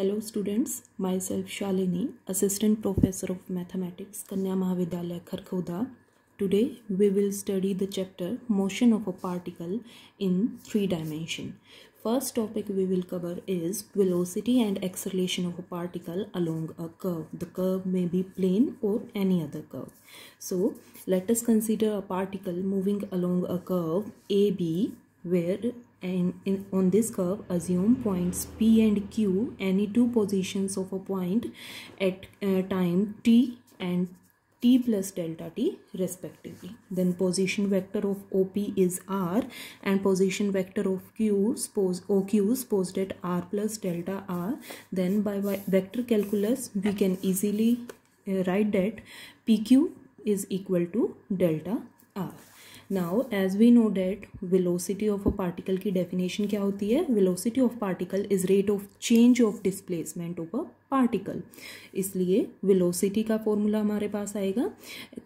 Hello students, myself Shalini, Assistant Professor of Mathematics, Kanya Mahavidyalaya Kharkhoda. Today we will study the chapter Motion of a Particle in Three Dimension. First topic we will cover is velocity and acceleration of a particle along a curve. The curve may be plane or any other curve. So let us consider a particle moving along a curve AB where and in, on this curve assume points p and q any two positions of a point at uh, time t and t plus delta t respectively then position vector of op is r and position vector of q suppose oq supposed at r plus delta r then by vector calculus we can easily uh, write that pq is equal to delta r now as we know that velocity of a particle की definition क्या होती है velocity of particle is rate of change of displacement of a particle इसलिए velocity का formula हमारे पास आएगा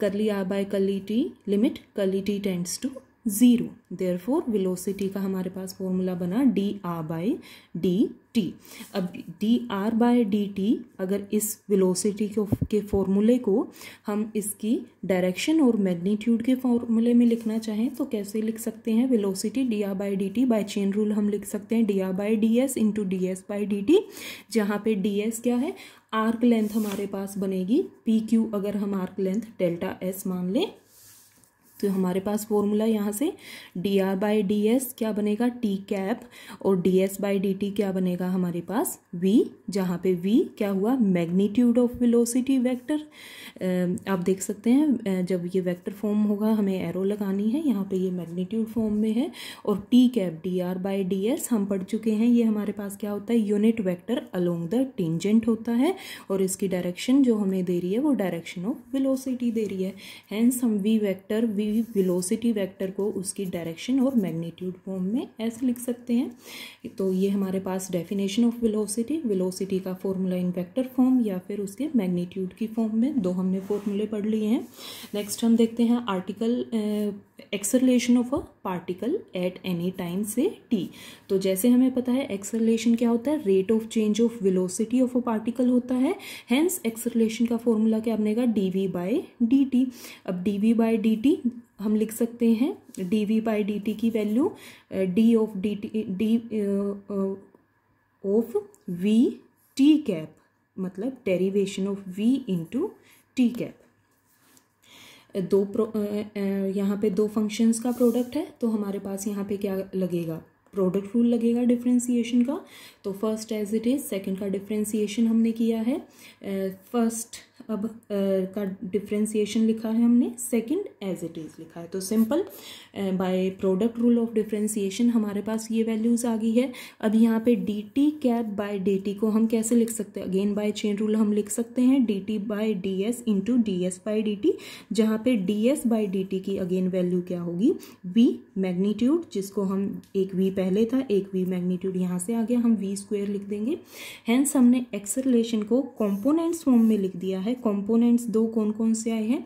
curly r by curly t limit curly t tends to zero therefore velocity का हमारे पास फॉर्मूला बना d r by d t अब d r by d t अगर इस विलोसिटी को के फॉर्मूले को हम इसकी डायरेक्शन और मैग्नीट्यूड के फॉर्मूले में लिखना चाहें तो कैसे लिख सकते हैं velocity d r by d t by chain rule हम लिख सकते हैं d r by d s into d s by d t जहाँ पे डी एस क्या है आर्क लेंथ हमारे पास बनेगी पी क्यू अगर हम आर्क लेंथ डेल्टा एस मान लें तो हमारे पास फॉर्मूला यहाँ से d r by d s क्या बनेगा टी कैप और d s by d t क्या बनेगा हमारे पास वी जहाँ पे वी क्या हुआ मैग्नीट्यूड ऑफ विलोसिटी वैक्टर आप देख सकते हैं जब ये वैक्टर फॉर्म होगा हमें एरो लगानी है यहाँ पे ये मैग्नीट्यूड फॉर्म में है और t cap d r by d s हम पढ़ चुके हैं ये हमारे पास क्या होता है unit vector along the tangent होता है और इसकी डायरेक्शन जो हमें दे रही है वो डायरेक्शन ऑफ विलोसिटी दे रही है हैंस हम वी वैक्टर वी भी वेलोसिटी वेक्टर को उसकी डायरेक्शन और मैग्नीट्यूड फॉर्म में ऐसे लिख सकते हैं तो ये हमारे पास डेफिनेशन ऑफ वेलोसिटी वेलोसिटी का फॉर्मूला इन वेक्टर फॉर्म या फिर उसके मैग्नीट्यूड की फॉर्म में दो हमने फॉर्मूले पढ़ लिए हैं नेक्स्ट हम देखते हैं article acceleration of a particle at any time से टी तो जैसे हमें पता है एक्सरलेशन क्या होता है rate of change of velocity of a particle होता है हैंस एक्सरलेशन का फॉर्मूला क्या बनेगा d v by d t अब d v by d t हम लिख सकते हैं d v by d t की value d of d t d of v t cap मतलब derivation of v into t cap दो प्रो यहाँ पे दो फंक्शंस का प्रोडक्ट है तो हमारे पास यहाँ पे क्या लगेगा प्रोडक्ट रूल लगेगा डिफ्रेंसीशन का तो first as it is second का डिफ्रेंसीशन हमने किया है फर्स्ट uh, अब का डिफ्रेंसीशन लिखा है हमने सेकंड एज इट इज़ लिखा है तो simple by product rule of differentiation हमारे पास ये वैल्यूज़ आ गई है अब यहाँ पे d t cap by d t को हम कैसे लिख सकते हैं अगेन बाय चेन रूल हम लिख सकते हैं d t by d s into d s by d t जहाँ पे d s by d t की अगेन वैल्यू क्या होगी वी मैग्नीट्यूड जिसको हम एक वी पहले था एक वी मैग्नीट्यूड यहाँ से आ गया हम वी स्क्वेयर लिख देंगे हैंस हमने एक्सरलेशन को कॉम्पोनेंट्स फॉर्म में लिख दिया है है कंपोनेंट्स दो कौन कौन से आए हैं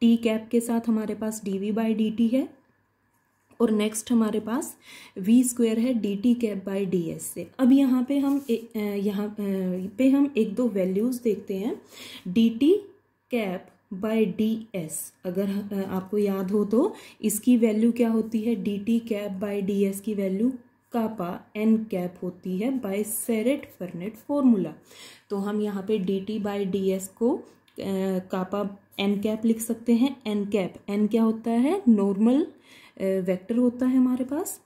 टी कैप के साथ हमारे पास d v by d t है और नेक्स्ट हमारे पास वी स्क्वेयर है d t cap by d s से अब यहाँ पे हम यहाँ पे हम एक दो वैल्यूज़ देखते हैं d t cap by d s अगर आपको याद हो तो इसकी वैल्यू क्या होती है d t cap by d s की वैल्यू कापा एन कैप होती है बाय सेरेट फर्नेट फॉर्मूला तो हम यहाँ पे d t by d s को कापा एन कैप लिख सकते हैं एन कैप एन क्या होता है नॉर्मल वेक्टर होता है हमारे पास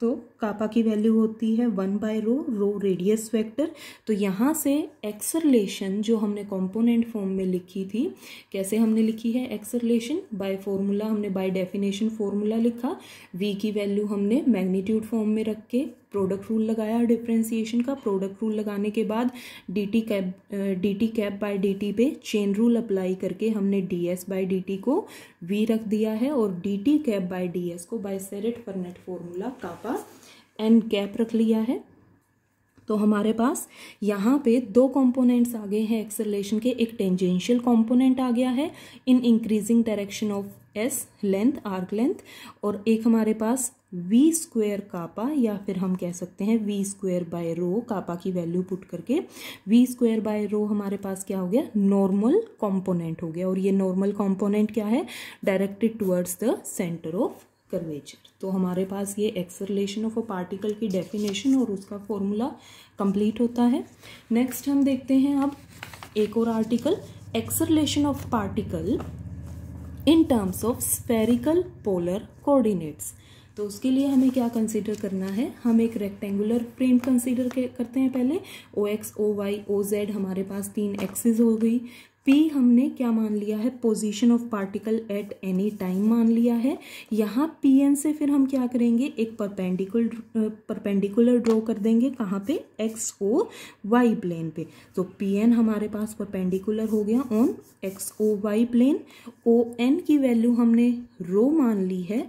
तो कापा की वैल्यू होती है one by rho rho radius vector तो यहाँ से एक्सरलेशन जो हमने कंपोनेंट फॉर्म में लिखी थी कैसे हमने लिखी है एक्सरलेशन बाय फॉर्मूला हमने बाय डेफिनेशन फॉर्मूला लिखा वी की वैल्यू हमने मैग्नीट्यूड फॉर्म में रख के प्रोडक्ट रूल लगाया डिफ्रेंसिएशन का प्रोडक्ट रूल लगाने के बाद d t cap d t cap by d t पे चेन रूल अप्लाई करके हमने d s by d t को वी रख दिया है और d t cap by d s को by Serret Frenet formula kappa n cap रख लिया है तो हमारे पास यहाँ पे दो कंपोनेंट्स आ गए हैं एक्सेलेशन के एक टेंजेंशियल कंपोनेंट आ गया है in increasing direction of s length arc length और एक हमारे पास वी स्क्वेयर कापा या फिर हम कह सकते हैं v square by rho kappa की वैल्यू पुट करके वी स्क्वेयर बाय रो हमारे पास क्या हो गया नॉर्मल कॉम्पोनेंट हो गया और ये नॉर्मल कॉम्पोनेंट क्या है directed towards the centre of curvature तो हमारे पास ये एक्सरलेशन ऑफ अ पार्टिकल की डेफिनेशन और उसका फॉर्मूला कंप्लीट होता है नेक्स्ट हम देखते हैं अब एक और article acceleration of particle in terms of spherical polar coordinates तो उसके लिए हमें क्या कंसीडर करना है हम एक रेक्टेंगुलर फ्रेम कंसीडर करते हैं पहले O X O Y O Z हमारे पास तीन एक्सिस हो गई पी हमने क्या मान लिया है position of particle at any time मान लिया है यहाँ पी एन से फिर हम क्या करेंगे एक परपेंडिकुलर परपेंडिकुलर ड्रॉ कर देंगे कहाँ पे एक्स ओ वाई प्लेन पे तो पी एन हमारे पास परपेंडिकुलर हो गया on X O Y plane O N की वैल्यू हमने रो मान ली है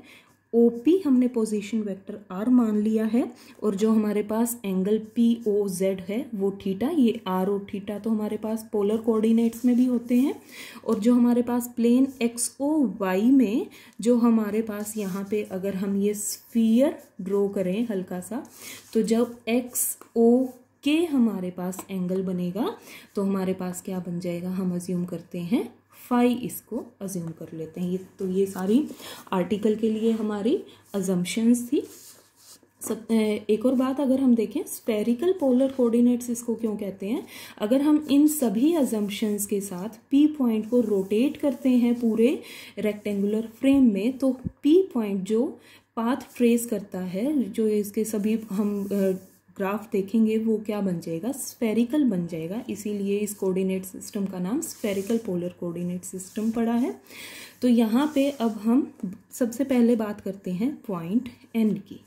ओ पी हमने पोजीशन वेक्टर आर मान लिया है और जो हमारे पास एंगल पी ओ जेड है वो थीटा ये आर ओ थीटा तो हमारे पास पोलर कोऑर्डिनेट्स में भी होते हैं और जो हमारे पास प्लेन एक्स ओ वाई में जो हमारे पास यहाँ पे अगर हम ये स्फीयर ड्रॉ करें हल्का सा तो जब एक्स ओ के हमारे पास एंगल बनेगा तो हमारे पास क्या बन जाएगा हम अज्यूम करते हैं फाई इसको अज्यूम कर लेते हैं ये तो ये सारी आर्टिकल के लिए हमारी अजम्पन्स थी सब एक और बात अगर हम देखें स्पेरिकल पोलर कोऑर्डिनेट्स इसको क्यों कहते हैं अगर हम इन सभी अजम्पन्स के साथ पी पॉइंट को रोटेट करते हैं पूरे रेक्टेंगुलर फ्रेम में तो पी पॉइंट जो पाथ ट्रेस करता है जो इसके सभी हम ग्राफ देखेंगे वो क्या बन जाएगा स्फेरिकल बन जाएगा इसीलिए इस कोऑर्डिनेट सिस्टम का नाम स्फेरिकल पोलर कोऑर्डिनेट सिस्टम पड़ा है तो यहाँ पे अब हम सबसे पहले बात करते हैं पॉइंट एन की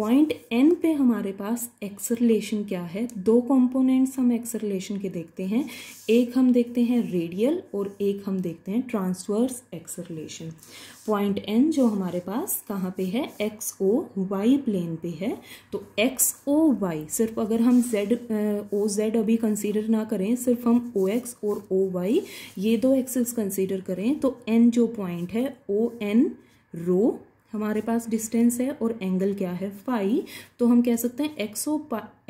पॉइंट एन पे हमारे पास एक्सरलेशन क्या है दो कंपोनेंट्स हम एक्सरलेशन के देखते हैं एक हम देखते हैं रेडियल और एक हम देखते हैं ट्रांसवर्स एक्सरलेशन पॉइंट एन जो हमारे पास कहाँ पे है एक्स ओ वाई प्लेन पे है तो एक्स ओ वाई सिर्फ अगर हम जेड ओ जेड अभी कंसीडर ना करें सिर्फ हम ओ एक्स और ओ वाई ये दो एक्सेस कंसीडर करें तो एन जो पॉइंट है ओ एन रो हमारे पास डिस्टेंस है और एंगल क्या है फाई तो हम कह सकते हैं एक्सो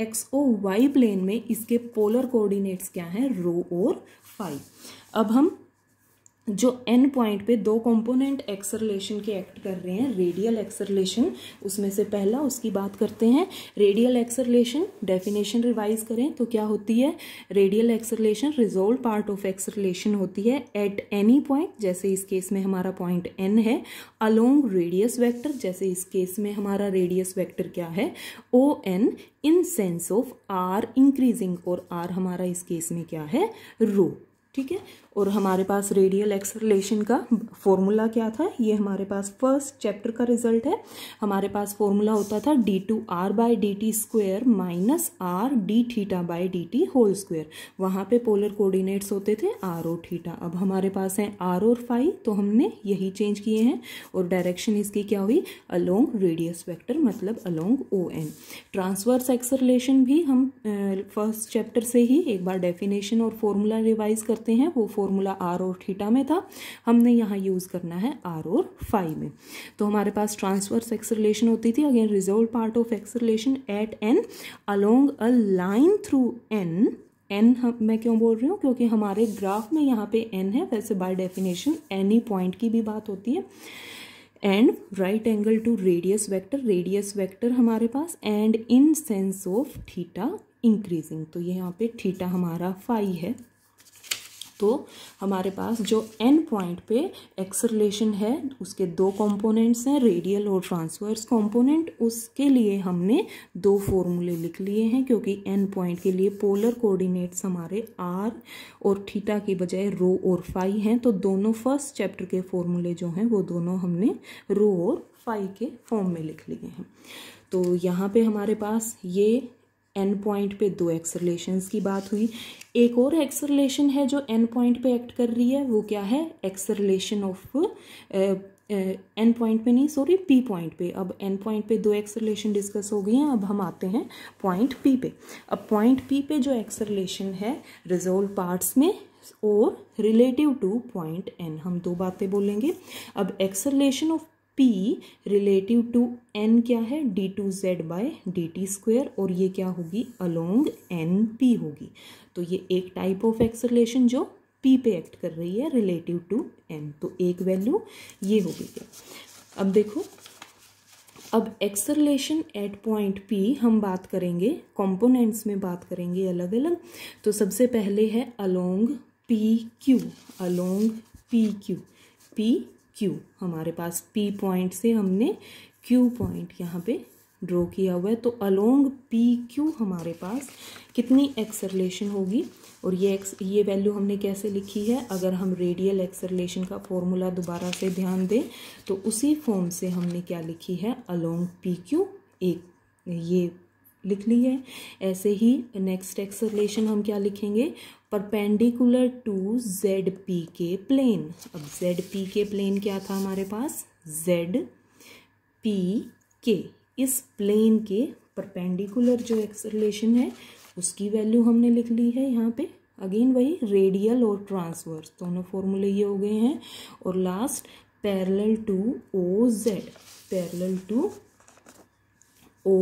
एक्सओ वाई प्लेन में इसके पोलर कोऑर्डिनेट्स क्या हैं रो और फाई अब हम जो एन पॉइंट पे दो कंपोनेंट एक्सरलेशन के एक्ट कर रहे हैं रेडियल एक्सरलेशन उसमें से पहला उसकी बात करते हैं रेडियल एक्सरलेशन डेफिनेशन रिवाइज करें तो क्या होती है radial acceleration resolved part of acceleration होती है एट एनी पॉइंट जैसे इस केस में हमारा पॉइंट एन है अलोंग रेडियस वैक्टर जैसे इस केस में हमारा रेडियस वैक्टर क्या है O N in sense of r increasing और आर हमारा इस केस में क्या है रो ठीक है और हमारे पास रेडियल एक्सलेशन का फॉर्मूला क्या था ये हमारे पास फर्स्ट चैप्टर का रिजल्ट है हमारे पास फॉर्मूला होता था d two r by d t square minus r d theta by d t whole square वहाँ पे पोलर कोऑर्डिनेट्स होते थे आर ओ थीटा अब हमारे पास है आर और फाइव तो हमने यही चेंज किए हैं और डायरेक्शन इसकी क्या हुई अलोंग रेडियस वेक्टर मतलब along O N transverse acceleration भी हम फर्स्ट चैप्टर से ही एक बार डेफिनेशन और फॉर्मूला रिवाइज करते हैं वो फॉर्म फॉर्मूला आर और थीटा में था हमने यहाँ यूज़ करना है आर और फाइव में तो हमारे पास ट्रांसवर्स एक्स रिलेशन होती थी again resolved part of x acceleration at N along a line through N N हम मैं क्यों बोल रही हूँ क्योंकि हमारे ग्राफ में यहाँ पे एन है वैसे बाय डेफिनेशन एनी पॉइंट की भी बात होती है and right angle to radius vector radius vector हमारे पास and in sense of theta increasing तो यहाँ पे थीटा हमारा फाइव है तो हमारे पास जो एन पॉइंट पे एक्सरलेशन है उसके दो कंपोनेंट्स हैं रेडियल और ट्रांसवर्स कंपोनेंट उसके लिए हमने दो फॉर्मूले लिख लिए हैं क्योंकि एन पॉइंट के लिए पोलर कोऑर्डिनेट्स हमारे आर और थीटा की बजाय रो और फाई हैं तो दोनों फर्स्ट चैप्टर के फॉर्मूले जो हैं वो दोनों हमने रो और फाई के फॉर्म में लिख लिए हैं तो यहाँ पे हमारे पास ये एन पॉइंट पे दो रिलेशन की बात हुई एक और रिलेशन है जो एन पॉइंट पे एक्ट कर रही है वो क्या है एक्सरलेशन ऑफ एन पॉइंट पे नहीं सॉरी पी पॉइंट पे अब एन पॉइंट पे दो रिलेशन डिस्कस हो गई हैं अब हम आते हैं पॉइंट पी पे अब पॉइंट पी पे जो एक्सरलेशन है रिजोल्व पार्ट्स में और रिलेटिव टू पॉइंट एन हम दो बातें बोलेंगे अब acceleration of P relative to N क्या है d two z by d t square और ये क्या होगी अलोंग एन पी होगी तो ये एक टाइप ऑफ एक्सलेशन जो पी पे एक्ट कर रही है रिलेटिव टू एन तो एक वैल्यू ये होगी क्या अब देखो अब एक्सरलेशन एट पॉइंट पी हम बात करेंगे कंपोनेंट्स में बात करेंगे अलग अलग तो सबसे पहले है along P Q along P Q P Q हमारे पास पी पॉइंट से हमने क्यू पॉइंट यहाँ पे ड्रॉ किया हुआ है तो अलोंग पी क्यू हमारे पास कितनी एक्सरलेशन होगी और ये एक्स ये वैल्यू हमने कैसे लिखी है अगर हम रेडियल एक्सरलेशन का फॉर्मूला दोबारा से ध्यान दें तो उसी फॉर्म से हमने क्या लिखी है अलोंग पी क्यू एक ये लिख ली है ऐसे ही नेक्स्ट एक्स रिलेशन हम क्या लिखेंगे परपेंडिकुलर टू जेड पी के प्लेन अब जेड पी के प्लेन क्या था हमारे पास जेड पी के इस प्लेन के परपेंडिकुलर जो एक्स रिलेशन है उसकी वैल्यू हमने लिख ली है यहाँ पे अगेन वही रेडियल और ट्रांसवर्स दोनों फॉर्मूले ये हो गए हैं और last parallel to O Z parallel to O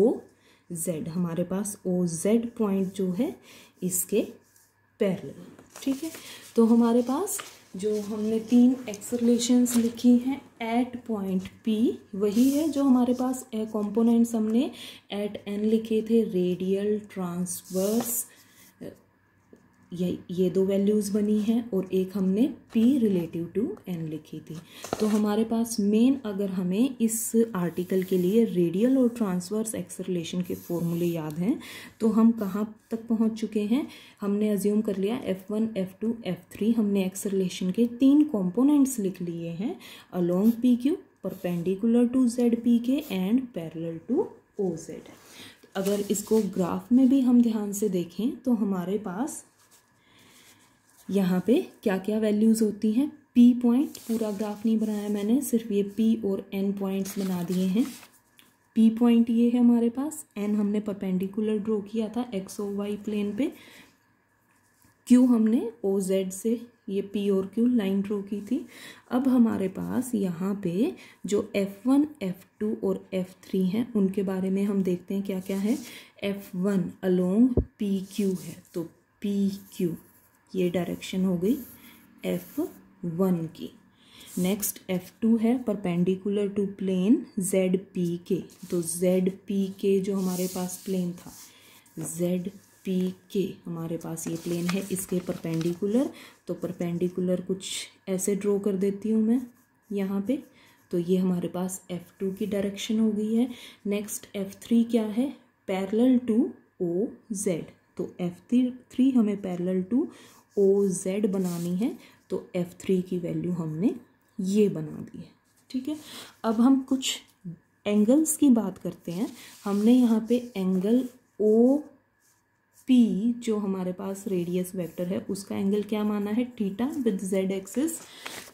Z हमारे पास ओ जेड पॉइंट जो है इसके पैरल ठीक है तो हमारे पास जो हमने तीन एक्सलेशंस लिखी हैं एट पॉइंट पी वही है जो हमारे पास कंपोनेंट्स हमने एट एन लिखे थे रेडियल ट्रांसवर्स ये ये दो वैल्यूज़ बनी हैं और एक हमने P रिलेटिव टू N लिखी थी तो हमारे पास मेन अगर हमें इस आर्टिकल के लिए रेडियल और ट्रांसवर्स एक्सरलेशन के फॉर्मूले याद हैं तो हम कहाँ तक पहुँच चुके हैं हमने अज्यूम कर लिया F1, F2, F3 हमने एक्सरलेशन के तीन कॉम्पोनेंट्स लिख लिए हैं along P Q perpendicular to Z P के and parallel to O Z अगर इसको ग्राफ में भी हम ध्यान से देखें तो हमारे पास यहाँ पे क्या क्या वैल्यूज़ होती हैं पी पॉइंट पूरा ग्राफ नहीं बनाया मैंने सिर्फ ये पी और एन पॉइंट्स बना दिए हैं पी पॉइंट ये है हमारे पास एन हमने परपेंडिकुलर ड्रॉ किया था एक्स ओ वाई प्लेन पे क्यू हमने ओ जेड से ये पी और क्यू लाइन ड्रॉ की थी अब हमारे पास यहाँ पे जो एफ़ वन एफ़ टू और एफ़ थ्री हैं उनके बारे में हम देखते हैं क्या क्या है F one along P Q है तो पी क्यू ये डायरेक्शन हो गई एफ वन की नेक्स्ट एफ टू है perpendicular to plane Z P के तो जेड पी के जो हमारे पास प्लेन था जेड पी के हमारे पास ये प्लेन है इसके परपेंडिकुलर तो परपेंडिकुलर कुछ ऐसे ड्रॉ कर देती हूँ मैं यहाँ पे तो ये हमारे पास एफ़ टू की डायरेक्शन हो गई है नेक्स्ट एफ़ थ्री क्या है पैरेलल टू ओ जेड तो एफ़ थ्री हमें पैरेलल टू ओ जेड बनानी है तो एफ़ थ्री की वैल्यू हमने ये बना दी है ठीक है अब हम कुछ एंगल्स की बात करते हैं हमने यहाँ पे एंगल ओ पी जो हमारे पास रेडियस वेक्टर है उसका एंगल क्या माना है थीटा विद जेड एक्सिस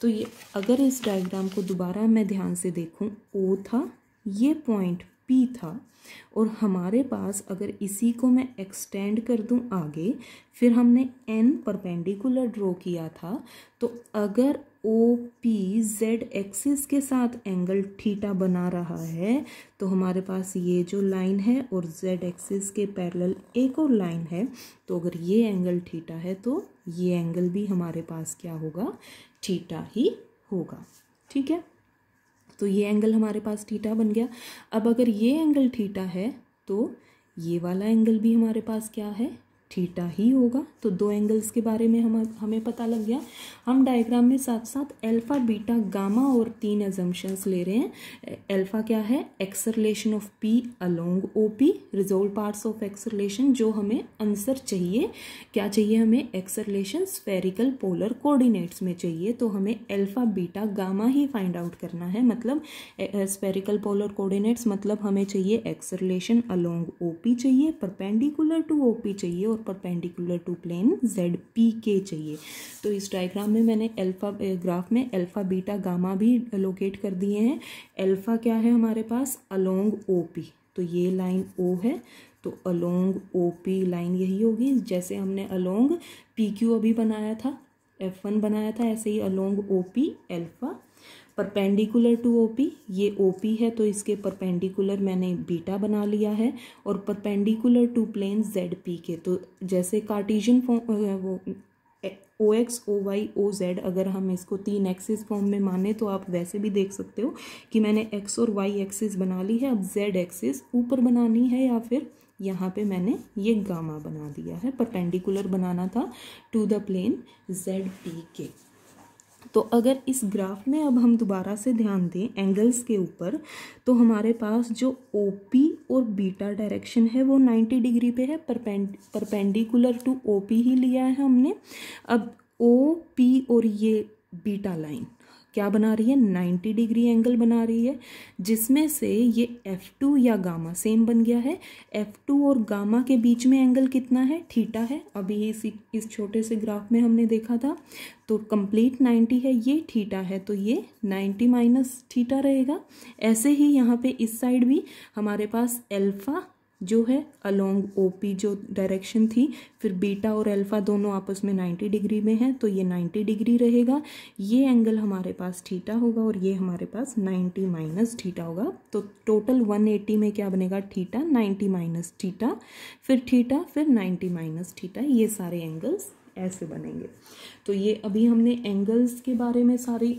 तो ये अगर इस डायग्राम को दोबारा मैं ध्यान से देखूँ ओ था ये पॉइंट पी था और हमारे पास अगर इसी को मैं एक्सटेंड कर दूं आगे फिर हमने एन परपेंडिकुलर ड्रॉ किया था तो अगर ओ पी जेड एक्सिस के साथ एंगल थीटा बना रहा है तो हमारे पास ये जो लाइन है और जेड एक्सिस के पैरेलल एक और लाइन है तो अगर ये एंगल थीटा है तो ये एंगल भी हमारे पास क्या होगा थीटा ही होगा ठीक है तो ये एंगल हमारे पास थीटा बन गया अब अगर ये एंगल थीटा है तो ये वाला एंगल भी हमारे पास क्या है थीटा ही होगा तो दो एंगल्स के बारे में हम हमें पता लग गया हम डायग्राम में साथ साथ अल्फ़ा बीटा गामा और तीन एजम्पन्स ले रहे हैं अल्फ़ा क्या है acceleration of P along O P resolved parts of acceleration जो हमें आंसर चाहिए क्या चाहिए हमें एक्सरलेशन स्पेरिकल पोलर कोऑर्डिनेट्स में चाहिए तो हमें अल्फ़ा बीटा गामा ही फाइंड आउट करना है मतलब स्पेरिकल पोलर कोऑर्डिनेट्स मतलब हमें चाहिए एक्सरलेशन अलोंग ओ पी चाहिए परपेंडिकुलर टू ओ पी चाहिए और perpendicular to plane Z P के चाहिए तो इस डायग्राम में मैंने अल्फा ग्राफ eh, में अल्फा बीटा गामा भी लोकेट कर दिए हैं अल्फा क्या है हमारे पास अलोंग ओ पी तो ये लाइन ओ है तो अलोंग ओ पी लाइन यही होगी जैसे हमने अलोंग पी क्यू अभी बनाया था एफ वन बनाया था ऐसे ही along O P alpha perpendicular to O P ये ओ पी है तो इसके परपेंडिकुलर मैंने बीटा बना लिया है और perpendicular to plane Z P के तो जैसे कार्टिजन फॉर्म वो O X O Y O Z अगर हम इसको तीन एक्सिस फॉर्म में माने तो आप वैसे भी देख सकते हो कि मैंने एक्स और वाई एक्सिस बना ली है अब जेड एक्सिस ऊपर बनानी है या फिर यहाँ पे मैंने ये गामा बना दिया है परपेंडिकुलर बनाना था to the plane Z P के तो अगर इस ग्राफ में अब हम दोबारा से ध्यान दें एंगल्स के ऊपर तो हमारे पास जो ओ पी और बीटा डायरेक्शन है वो नाइन्टी डिग्री पे है perpend perpendicular to O P ही लिया है हमने अब ओ पी और ये बीटा लाइन क्या बना रही है 90 डिग्री एंगल बना रही है जिसमें से ये F2 या गामा सेम बन गया है F2 और गामा के बीच में एंगल कितना है थीटा है अभी इस इस छोटे से ग्राफ में हमने देखा था तो कंप्लीट 90 है ये थीटा है तो ये 90 माइनस थीटा रहेगा ऐसे ही यहाँ पे इस साइड भी हमारे पास एल्फ़ा जो है अलोंग ओ पी जो डायरेक्शन थी फिर बीटा और अल्फ़ा दोनों आपस में 90 डिग्री में हैं तो ये 90 डिग्री रहेगा ये एंगल हमारे पास ठीटा होगा और ये हमारे पास 90 माइनस ठीटा होगा तो टोटल 180 में क्या बनेगा ठीटा 90 माइनस ठीटा फिर ठीटा फिर 90 माइनस ठीटा ये सारे एंगल्स ऐसे बनेंगे तो ये अभी हमने एंगल्स के बारे में सारी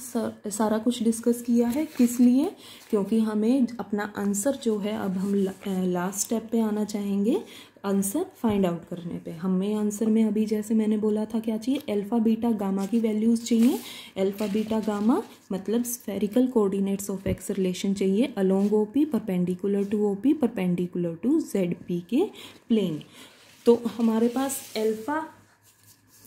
सारा कुछ डिस्कस किया है किस लिए क्योंकि हमें अपना आंसर जो है अब हम लास्ट स्टेप पे आना चाहेंगे आंसर फाइंड आउट करने पे हमें आंसर में अभी जैसे मैंने बोला था क्या चाहिए अल्फ़ा बीटा गामा की वैल्यूज़ चाहिए अल्फ़ा बीटा गामा मतलब spherical coordinates of x acceleration चाहिए along O P perpendicular to O P perpendicular to Z P के प्लेन तो हमारे पास अल्फ़ा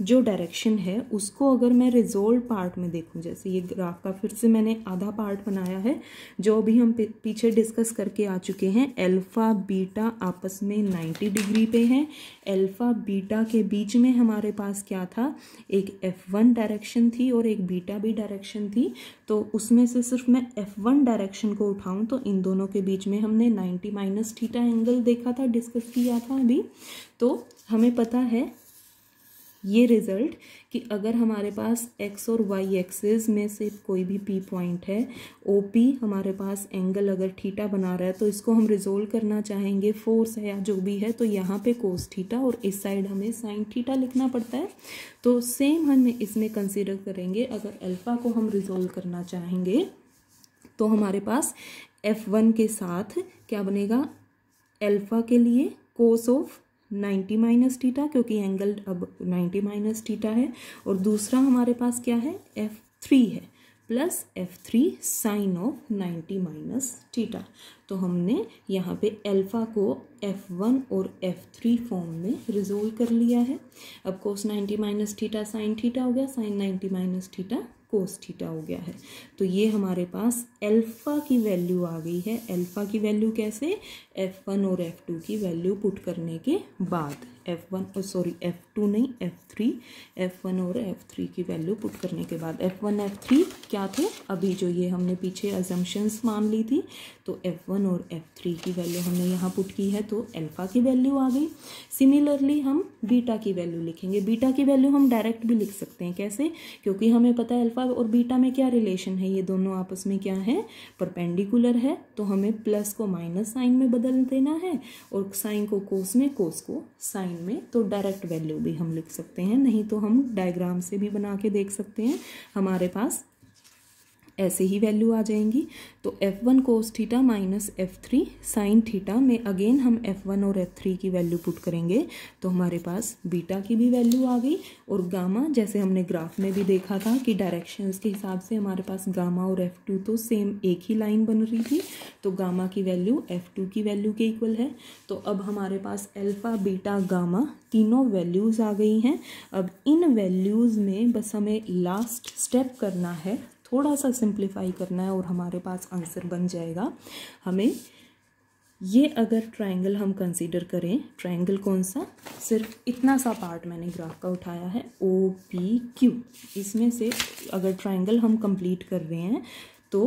जो डायरेक्शन है उसको अगर मैं रिजोल्व पार्ट में देखूं जैसे ये ग्राफ का फिर से मैंने आधा पार्ट बनाया है जो अभी हम पीछे डिस्कस करके आ चुके हैं अल्फ़ा बीटा आपस में 90 डिग्री पे हैं अल्फ़ा बीटा के बीच में हमारे पास क्या था एक एफ़ वन डायरेक्शन थी और एक बीटा भी डायरेक्शन थी तो उसमें से सिर्फ मैं एफ़ वन डायरेक्शन को उठाऊँ तो इन दोनों के बीच में हमने नाइन्टी माइनस थीटा एंगल देखा था डिस्कस किया था अभी तो हमें पता है ये रिज़ल्ट कि अगर हमारे पास एक्स और वाई एक्सेस में से कोई भी पी पॉइंट है ओ पी हमारे पास एंगल अगर थीटा बना रहा है तो इसको हम रिजोल्व करना चाहेंगे फोर्स है या जो भी है तो यहाँ पे कोस थीटा और इस साइड हमें साइन थीटा लिखना पड़ता है तो सेम हम इसमें कंसिडर करेंगे अगर अल्फ़ा को हम रिजोल्व करना चाहेंगे तो हमारे पास एफ वन के साथ क्या बनेगा एल्फ़ा के लिए कोस ऑफ 90 माइनस टीटा क्योंकि एंगल अब 90 माइनस टीटा है और दूसरा हमारे पास क्या है एफ थ्री है plus F three sine of ninety minus theta तो हमने यहाँ पे अल्फ़ा को एफ़ वन और एफ़ थ्री फॉर्म में रिजोल्व कर लिया है अब cos ninety minus theta sine theta हो गया sine ninety minus theta cos theta हो गया है तो ये हमारे पास अल्फ़ा की वैल्यू आ गई है अल्फ़ा की वैल्यू कैसे एफ़ वन और एफ़ टू की वैल्यू पुट करने के बाद एफ़ वन oh, और सॉरी एफ़ टू नहीं एफ़ थ्री एफ़ वन और एफ़ थ्री की वैल्यू पुट करने के बाद एफ़ वन एफ़ थ्री क्या थे अभी जो ये हमने पीछे अजम्पन्स मान ली थी तो एफ़ वन और एफ़ थ्री की वैल्यू हमने यहाँ पुट की है तो एल्फा की वैल्यू आ गई सिमिलरली हम बीटा की वैल्यू लिखेंगे बीटा की वैल्यू हम डायरेक्ट भी लिख सकते हैं कैसे क्योंकि हमें पता है अल्फा और बीटा में क्या रिलेशन है ये दोनों आपस में क्या है परपेंडिकुलर है तो हमें प्लस को माइनस साइन में बदल देना है और साइन को कोस में कोस को साइन में तो डायरेक्ट वैल्यू भी हम लिख सकते हैं नहीं तो हम डायग्राम से भी बना के देख सकते हैं हमारे पास ऐसे ही वैल्यू आ जाएंगी तो F one cos theta minus F three sine theta में अगेन हम एफ़ वन और एफ़ थ्री की वैल्यू पुट करेंगे तो हमारे पास बीटा की भी वैल्यू आ गई और गामा जैसे हमने ग्राफ में भी देखा था कि डायरेक्शंस के हिसाब से हमारे पास गामा और एफ़ टू तो सेम एक ही लाइन बन रही थी तो गामा की वैल्यू एफ़ टू की वैल्यू के इक्वल है तो अब हमारे पास एल्फ़ा बीटा गामा तीनों वैल्यूज़ आ गई हैं अब इन वैल्यूज़ में बस हमें लास्ट स्टेप करना है थोड़ा सा सिंप्लीफाई करना है और हमारे पास आंसर बन जाएगा हमें ये अगर ट्रायंगल हम कंसीडर करें ट्रायंगल कौन सा सिर्फ इतना सा पार्ट मैंने ग्राफ का उठाया है ओ पी क्यू इसमें से अगर ट्रायंगल हम कंप्लीट कर रहे हैं तो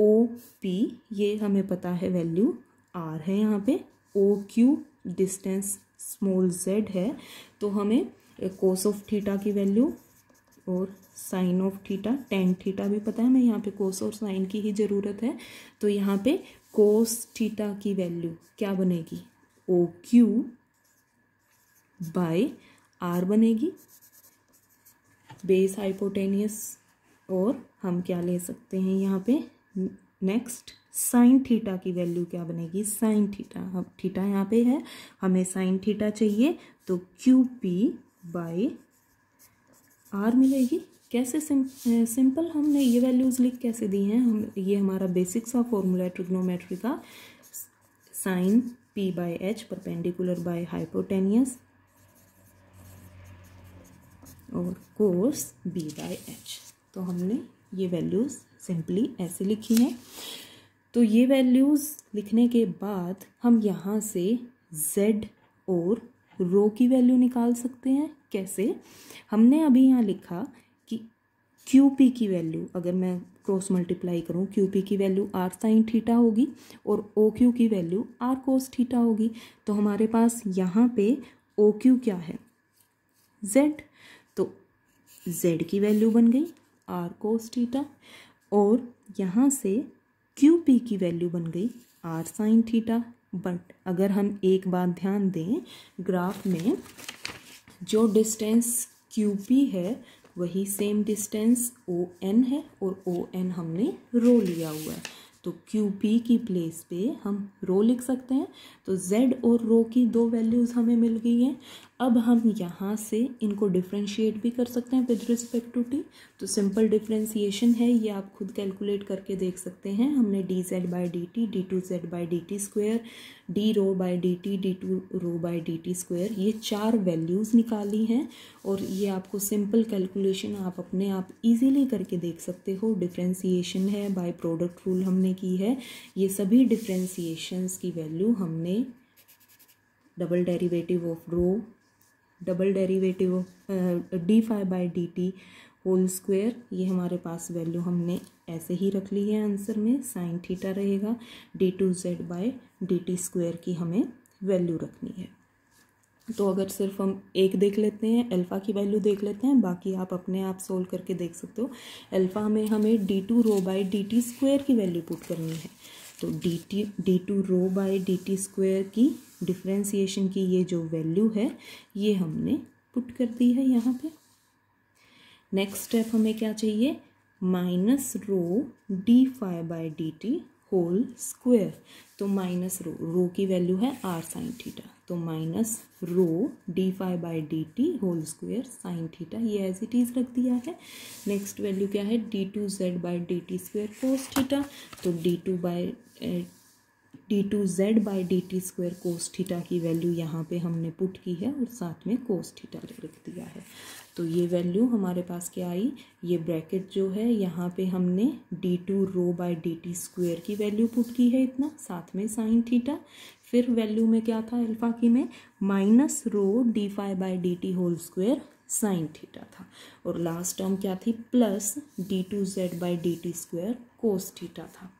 ओ पी ये हमें पता है वैल्यू आर है यहाँ पे O Q distance small z है तो हमें कोस ऑफ थीटा की वैल्यू और sine of theta tan theta भी पता है मैं यहाँ पे कोस और साइन की ही ज़रूरत है तो यहाँ पे कोस थीटा की वैल्यू क्या बनेगी ओ क्यू बाय आर बनेगी बेस हाइपोटेनियस और हम क्या ले सकते हैं यहाँ पे नेक्स्ट साइन थीटा की वैल्यू क्या बनेगी साइन थीटा अब थीटा यहाँ पे है हमें साइन थीटा चाहिए तो क्यू पी बाई आर मिलेगी कैसे सिम, सिंपल हमने ये वैल्यूज़ लिख कैसे दी हैं हम ये हमारा बेसिक सा फॉर्मूला है ट्रिग्नोमेट्री का sine P by H perpendicular by hypotenuse और कोर्स बी बाय एच तो हमने ये वैल्यूज़ सिंपली ऐसे लिखी हैं तो ये वैल्यूज़ लिखने के बाद हम यहाँ से जेड और रो की वैल्यू निकाल सकते हैं कैसे हमने अभी यहाँ लिखा कि क्यू पी की वैल्यू अगर मैं क्रॉस मल्टीप्लाई करूँ क्यू पी की वैल्यू आर साइन थीटा होगी और ओ क्यू की वैल्यू आर कोस थीटा होगी तो हमारे पास यहाँ पे ओ क्यू क्या है जेड तो जेड की वैल्यू बन गई आर कोस थीटा और यहाँ से क्यू पी की वैल्यू बन गई आर साइन थीटा बट अगर हम एक बात ध्यान दें ग्राफ में जो डिस्टेंस क्यू पी है वही सेम डिस्टेंस ओ एन है और ओ एन हमने रो लिया हुआ है तो क्यू पी की प्लेस पे हम रो लिख सकते हैं तो जेड और रो की दो वैल्यूज़ हमें मिल गई हैं अब हम यहाँ से इनको डिफ्रेंशिएट भी कर सकते हैं विद रिस्पेक्ट टू टी तो सिंपल डिफ्रेंसिएशन है ये आप खुद कैलकुलेट करके देख सकते हैं हमने d z by d t d two z by d t square d rho by d t d two rho by d t square ये चार वैल्यूज़ निकाली हैं और ये आपको सिंपल कैलकुलेशन आप अपने आप ईजीली करके देख सकते हो डिफ्रेंसीशन है बाई प्रोडक्ट रूल हमने की है ये सभी डिफ्रेंसीशंस की वैल्यू हमने double derivative of rho double derivative d phi by d t whole square ये हमारे पास वैल्यू हमने ऐसे ही रख ली है आंसर में साइन थीटा रहेगा d two z by d t square की हमें वैल्यू रखनी है तो अगर सिर्फ हम एक देख लेते हैं अल्फ़ा की वैल्यू देख लेते हैं बाकी आप अपने आप सोल्व करके देख सकते हो अल्फ़ा में हमें d two rho by d t square की वैल्यू पुट करनी है तो d t d two rho by d t square की डिफ्रेंसीशन की ये जो वैल्यू है ये हमने पुट कर दी है यहाँ पे नेक्स्ट स्टेप हमें क्या चाहिए minus rho d phi by d t whole square तो माइनस रो रो की वैल्यू है आर साइन थीटा तो minus rho d phi by d t whole square sine theta ये एज इट इज़ रख दिया है नेक्स्ट वैल्यू क्या है d two z by d t square cos theta तो d two by d two z by d t square cos theta की value यहाँ पे हमने पुट की है और साथ में कोस थीटा लिख दिया है तो ये वैल्यू हमारे पास क्या आई ये ब्रैकेट जो है यहाँ पे हमने d two rho by d t square की वैल्यू पुट की है इतना साथ में साइन थीटा फिर वैल्यू में क्या था अल्फा की में minus rho d phi by d t whole square sine theta था और लास्ट टर्म क्या थी plus d two z by d t square cos theta था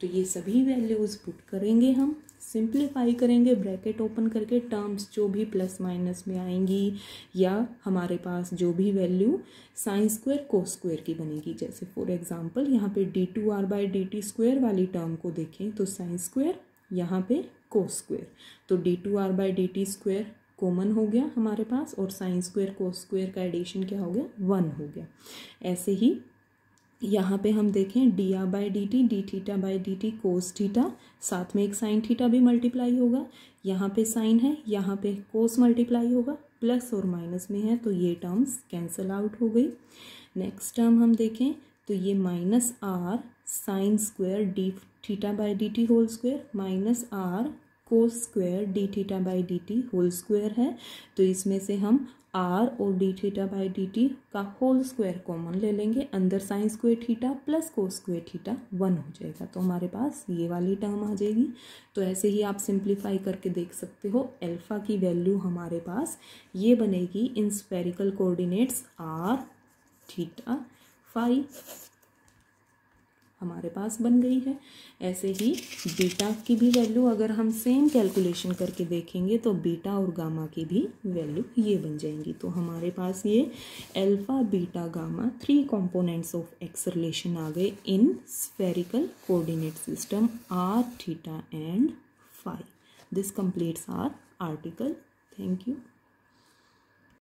तो ये सभी वैल्यूज़ पुट करेंगे हम सिंप्लीफाई करेंगे ब्रैकेट ओपन करके टर्म्स जो भी प्लस माइनस में आएंगी या हमारे पास जो भी value sine square cos square की बनेगी जैसे फॉर एग्जांपल यहाँ पे d two r by d t square वाली टर्म को देखें तो साइंस स्क्वायर यहाँ पे को स्क्वायर तो d two r by d t square common हो गया हमारे पास और साइंस स्क्वायर को स्क्वायर का एडिशन क्या हो गया वन हो गया ऐसे ही यहाँ पे हम देखें d r by d t d theta by d t cos theta साथ में एक साइन थीटा भी मल्टीप्लाई होगा यहाँ पे साइन है यहाँ पे कोस मल्टीप्लाई होगा प्लस और माइनस में है तो ये टर्म्स कैंसिल आउट हो गई नेक्स्ट टर्म हम देखें तो ये minus r sine square d theta by d t whole square minus r cos square d theta by d t whole square है तो इसमें से हम आर और d theta by d t का होल स्क्वायर कॉमन ले लेंगे अंदर sine square theta plus cos square theta one हो जाएगा तो हमारे पास ये वाली टर्म आ जाएगी तो ऐसे ही आप सिंप्लीफाई करके देख सकते हो अल्फ़ा की वैल्यू हमारे पास ये बनेगी in spherical coordinates r theta phi हमारे पास बन गई है ऐसे ही बीटा की भी वैल्यू अगर हम सेम कैलकुलेशन करके देखेंगे तो बीटा और गामा की भी वैल्यू ये बन जाएंगी तो हमारे पास ये alpha beta gamma three components of x relation आ गए in spherical coordinate system r theta and phi this completes our article thank you